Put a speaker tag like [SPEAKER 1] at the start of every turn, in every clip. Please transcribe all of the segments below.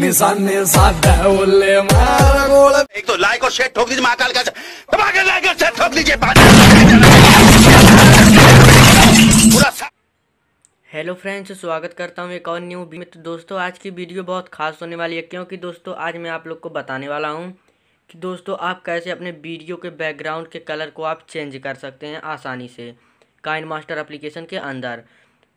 [SPEAKER 1] निशाने साधा मार गोल एक तो लाइक और शेयर ठोक दीजिए महाकाल का लाइक और शेयर ठोक दीजिए हेलो फ्रेंड्स स्वागत करता हूँ एक और न्यू बीमित तो दोस्तों आज की वीडियो बहुत खास होने वाली है क्योंकि दोस्तों आज मैं आप लोग को बताने वाला हूँ कि दोस्तों आप कैसे अपने वीडियो के बैकग्राउंड के कलर को आप चेंज कर सकते हैं आसानी से काइन मास्टर अप्लीकेशन के अंदर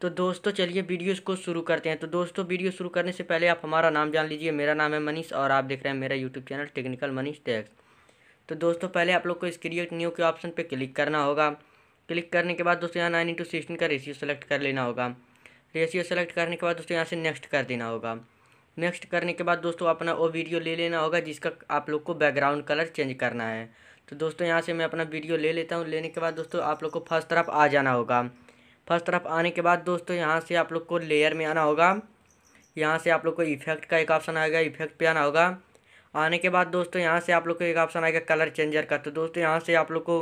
[SPEAKER 1] तो दोस्तों चलिए वीडियो को शुरू करते हैं तो दोस्तों वीडियो शुरू करने से पहले आप हमारा नाम जान लीजिए मेरा नाम है मनीष और आप देख रहे हैं मेरा यूट्यूब चैनल टेक्निकल मनीष टेक्स तो दोस्तों पहले आप लोग को क्रिएट न्यू के ऑप्शन पर क्लिक करना होगा क्लिक करने के बाद दोस्तों यहाँ नाइन इंटू सिक्सटीन का रेशियो सेलेक्ट कर लेना होगा रेशियो सेलेक्ट करने के बाद दोस्तों यहाँ से नेक्स्ट कर देना होगा नेक्स्ट करने के बाद दोस्तों अपना वो वीडियो ले लेना होगा जिसका आप लोग को बैकग्राउंड कलर चेंज करना है तो दोस्तों यहाँ से मैं अपना वीडियो ले लेता हूँ लेने के बाद दोस्तों आप लोग को फर्स्ट तरफ आ जाना होगा फर्स्ट तरफ आने के बाद दोस्तों यहाँ से आप लोग को लेयर में आना होगा यहाँ से आप लोग को इफेक्ट का एक ऑप्शन आएगा इफेक्ट पे आना होगा आने के बाद दोस्तों यहाँ से आप लोग को एक ऑप्शन आएगा कलर चेंजर का तो दोस्तों यहाँ से आप लोग को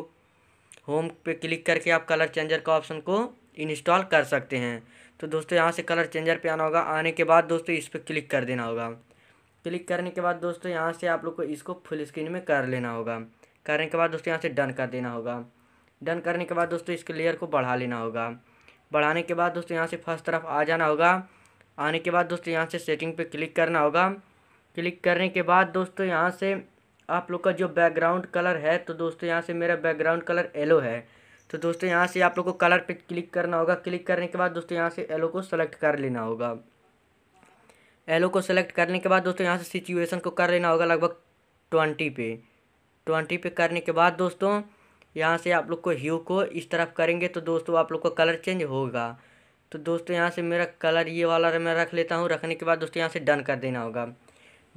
[SPEAKER 1] होम पे क्लिक करके आप कलर चेंजर का ऑप्शन को इंस्टॉल कर सकते हैं तो दोस्तों यहाँ से कलर चेंजर पे आना होगा आने के बाद दोस्तों इस पर क्लिक कर देना होगा क्लिक करने के बाद दोस्तों यहाँ से आप लोग को इसको फुल स्क्रीन में कर लेना होगा करने के बाद दोस्तों यहाँ से डन कर देना होगा डन करने के बाद दोस्तों इसके लेयर को बढ़ा लेना होगा बढ़ाने के बाद दोस्तों यहाँ से फर्स्ट तरफ आ जाना होगा आने के बाद दोस्तों यहाँ से सेटिंग पे क्लिक करना होगा क्लिक करने के बाद दोस्तों यहाँ से आप लोग का जो बैकग्राउंड कलर है तो दोस्तों यहाँ से मेरा बैकग्राउंड कलर येलो है तो दोस्तों यहाँ से आप लोग को कलर पे क्लिक करना होगा क्लिक करने के बाद दोस्तों यहाँ से येलो को सेलेक्ट कर लेना होगा येलो को सेलेक्ट करने के बाद दोस्तों यहाँ से सिचुएशन को कर लेना होगा लगभग ट्वेंटी पे ट्वेंटी पे करने के बाद दोस्तों यहाँ से आप लोग को ह्यू को इस तरफ करेंगे तो दोस्तों आप लोग को कलर चेंज होगा तो दोस्तों यहाँ से मेरा कलर ये वाला मैं रख लेता हूँ रखने के बाद दोस्तों यहाँ से डन कर देना होगा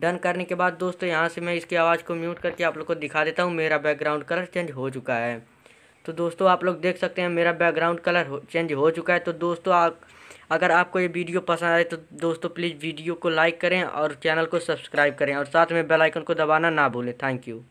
[SPEAKER 1] डन करने के बाद दोस्तों यहाँ से मैं इसकी आवाज़ को म्यूट करके आप लोग को दिखा देता हूँ मेरा बैकग्राउंड कलर चेंज हो चुका है तो दोस्तों आप लोग देख सकते हैं मेरा बैकग्राउंड कलर हो, चेंज हो चुका है तो दोस्तों आप अगर आपको ये वीडियो पसंद आए तो दोस्तों प्लीज़ वीडियो को लाइक करें और चैनल को सब्सक्राइब करें और साथ में बेल आइकन को दबाना ना भूलें थैंक यू